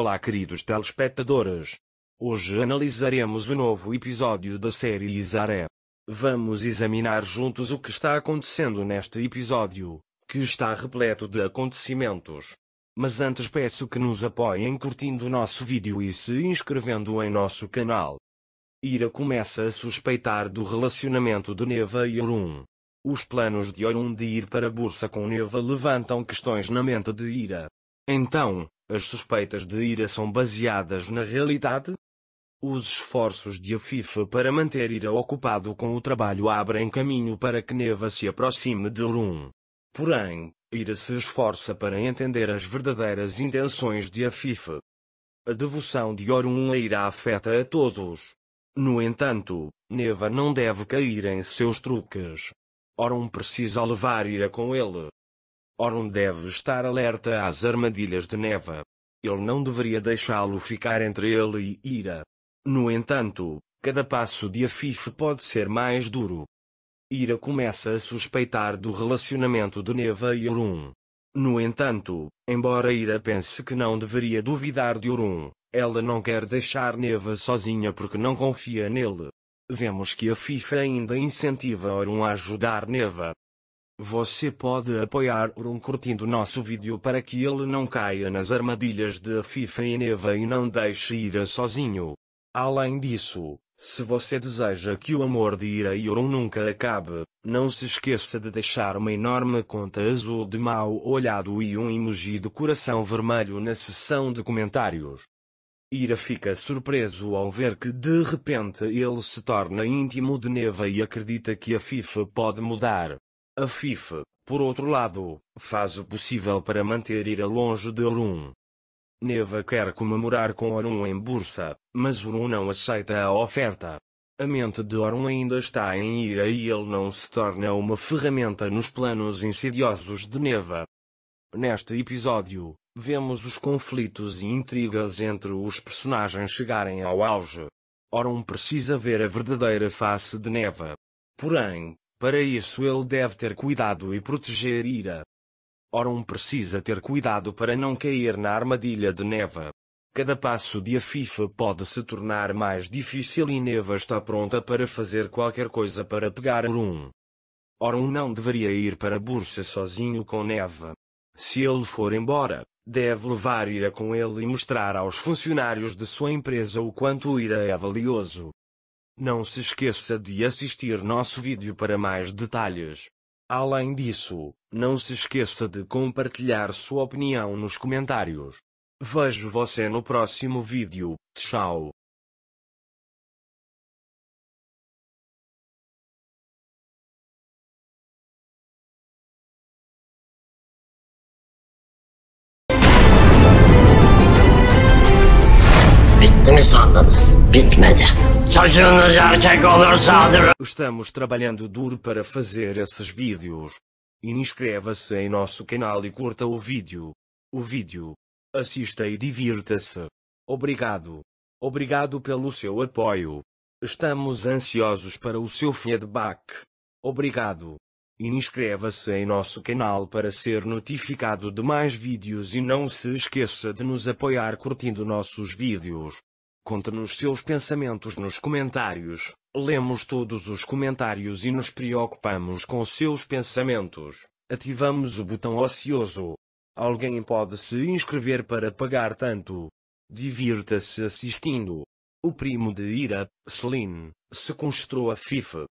Olá, queridos telespectadores. Hoje analisaremos o novo episódio da série Isaré. Vamos examinar juntos o que está acontecendo neste episódio, que está repleto de acontecimentos. Mas antes peço que nos apoiem curtindo o nosso vídeo e se inscrevendo em nosso canal. Ira começa a suspeitar do relacionamento de Neva e Orun. Os planos de Orun de ir para a Bursa com Neva levantam questões na mente de Ira. Então, as suspeitas de IRA são baseadas na realidade? Os esforços de a FIFA para manter IRA ocupado com o trabalho abrem caminho para que Neva se aproxime de Rum. Porém, IRA se esforça para entender as verdadeiras intenções de a FIFA. A devoção de Orun a IRA afeta a todos. No entanto, Neva não deve cair em seus truques. Orun precisa levar Ira com ele. Orun deve estar alerta às armadilhas de Neva. Ele não deveria deixá-lo ficar entre ele e Ira. No entanto, cada passo de Afif pode ser mais duro. Ira começa a suspeitar do relacionamento de Neva e Orun. No entanto, embora Ira pense que não deveria duvidar de Orun, ela não quer deixar Neva sozinha porque não confia nele. Vemos que a FIFA ainda incentiva Orun a ajudar Neva. Você pode apoiar um curtindo nosso vídeo para que ele não caia nas armadilhas de FIFA e Neva e não deixe Ira sozinho. Além disso, se você deseja que o amor de Ira e Orun nunca acabe, não se esqueça de deixar uma enorme conta azul de mau olhado e um emoji de coração vermelho na seção de comentários. Ira fica surpreso ao ver que de repente ele se torna íntimo de Neva e acredita que a FIFA pode mudar. A FIFA, por outro lado, faz o possível para manter Ira longe de Orun. Neva quer comemorar com Orun em Bursa, mas Orun não aceita a oferta. A mente de Orun ainda está em Ira e ele não se torna uma ferramenta nos planos insidiosos de Neva. Neste episódio, vemos os conflitos e intrigas entre os personagens chegarem ao auge. Orun precisa ver a verdadeira face de Neva. Porém, para isso ele deve ter cuidado e proteger Ira. Orum precisa ter cuidado para não cair na armadilha de Neva. Cada passo de Afifa pode se tornar mais difícil e Neva está pronta para fazer qualquer coisa para pegar Orun. Orun não deveria ir para a Bursa sozinho com Neva. Se ele for embora, deve levar Ira com ele e mostrar aos funcionários de sua empresa o quanto Ira é valioso. Não se esqueça de assistir nosso vídeo para mais detalhes. Além disso, não se esqueça de compartilhar sua opinião nos comentários. Vejo você no próximo vídeo. Tchau. Bitti mi sandınız? Bitmedi. Estamos trabalhando duro para fazer esses vídeos. Inscreva-se em nosso canal e curta o vídeo. O vídeo. Assista e divirta-se. Obrigado. Obrigado pelo seu apoio. Estamos ansiosos para o seu feedback. Obrigado. Inscreva-se em nosso canal para ser notificado de mais vídeos e não se esqueça de nos apoiar curtindo nossos vídeos. Conte-nos seus pensamentos nos comentários. Lemos todos os comentários e nos preocupamos com seus pensamentos. Ativamos o botão ocioso. Alguém pode se inscrever para pagar tanto. Divirta-se assistindo. O primo de Ira, Celine, se constrou a FIFA.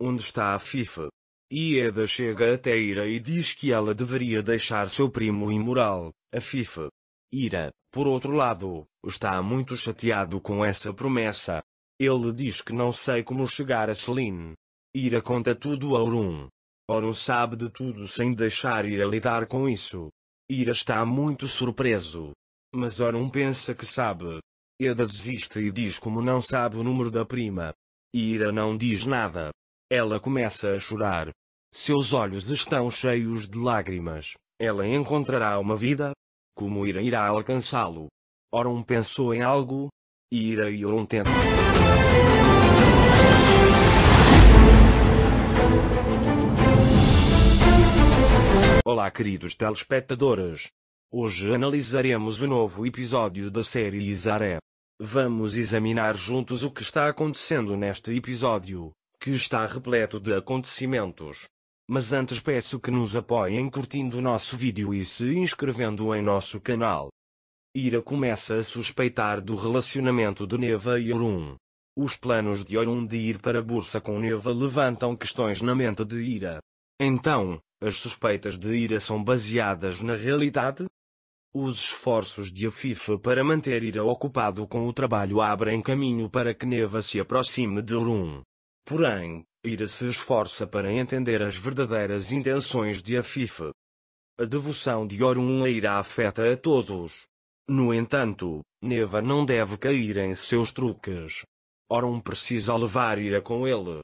Onde está a FIFA? Ieda chega até Ira e diz que ela deveria deixar seu primo imoral, a FIFA. Ira, por outro lado, está muito chateado com essa promessa. Ele diz que não sei como chegar a Celine. Ira conta tudo a Orun. Orun sabe de tudo sem deixar Ira lidar com isso. Ira está muito surpreso. Mas Orun pensa que sabe. Eda desiste e diz como não sabe o número da prima. Ira não diz nada. Ela começa a chorar. Seus olhos estão cheios de lágrimas. Ela encontrará uma vida? Como Ira irá alcançá-lo? Ora um pensou em algo, e irei ora um tenta. Olá queridos telespectadores. Hoje analisaremos o novo episódio da série Isaré. Vamos examinar juntos o que está acontecendo neste episódio, que está repleto de acontecimentos. Mas antes peço que nos apoiem curtindo o nosso vídeo e se inscrevendo em nosso canal. Ira começa a suspeitar do relacionamento de Neva e Orun. Os planos de Orun de ir para a Bursa com Neva levantam questões na mente de Ira. Então, as suspeitas de Ira são baseadas na realidade? Os esforços de Afif para manter Ira ocupado com o trabalho abrem caminho para que Neva se aproxime de Orun. Porém, Ira se esforça para entender as verdadeiras intenções de Afif. A devoção de Orun a Ira afeta a todos no entanto, Neva não deve cair em seus truques. Orun precisa levar ira com ele.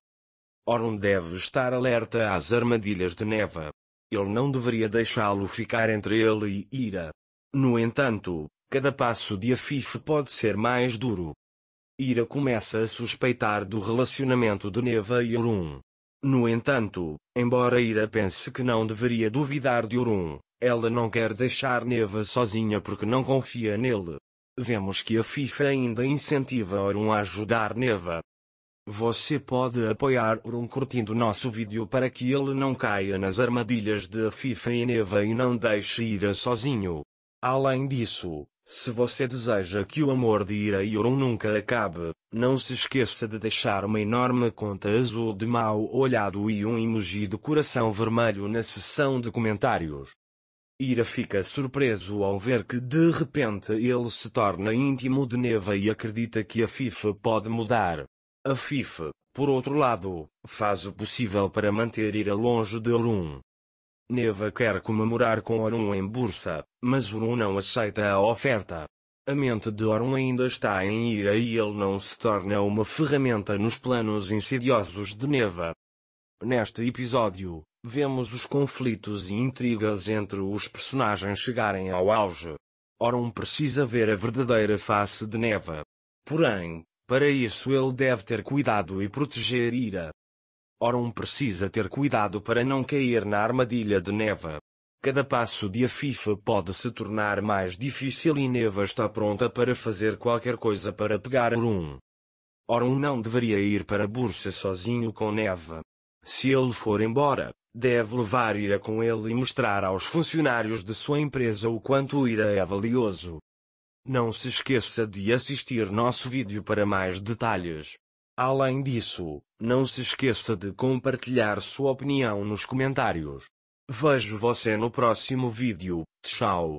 Orun deve estar alerta às armadilhas de Neva. Ele não deveria deixá-lo ficar entre ele e Ira. No entanto, cada passo de Afif pode ser mais duro. Ira começa a suspeitar do relacionamento de Neva e Orun. No entanto, embora Ira pense que não deveria duvidar de Orun, ela não quer deixar Neva sozinha porque não confia nele. Vemos que a FIFA ainda incentiva Orun a ajudar Neva. Você pode apoiar Orun curtindo nosso vídeo para que ele não caia nas armadilhas de FIFA e Neva e não deixe Ira sozinho. Além disso, se você deseja que o amor de Ira e Orun nunca acabe, não se esqueça de deixar uma enorme conta azul de mau olhado e um emoji de coração vermelho na seção de comentários. Ira fica surpreso ao ver que de repente ele se torna íntimo de Neva e acredita que a FIFA pode mudar. A FIFA, por outro lado, faz o possível para manter Ira longe de Orun. Neva quer comemorar com Orun em Bursa, mas Orun não aceita a oferta. A mente de Orun ainda está em Ira e ele não se torna uma ferramenta nos planos insidiosos de Neva. Neste episódio, vemos os conflitos e intrigas entre os personagens chegarem ao auge. Orum precisa ver a verdadeira face de Neva. Porém, para isso ele deve ter cuidado e proteger Ira. Orum precisa ter cuidado para não cair na armadilha de Neva. Cada passo de Afifa pode se tornar mais difícil e Neva está pronta para fazer qualquer coisa para pegar Orun. Orun não deveria ir para a Bursa sozinho com Neva. Se ele for embora, deve levar Ira com ele e mostrar aos funcionários de sua empresa o quanto o Ira é valioso. Não se esqueça de assistir nosso vídeo para mais detalhes. Além disso, não se esqueça de compartilhar sua opinião nos comentários. Vejo você no próximo vídeo. Tchau.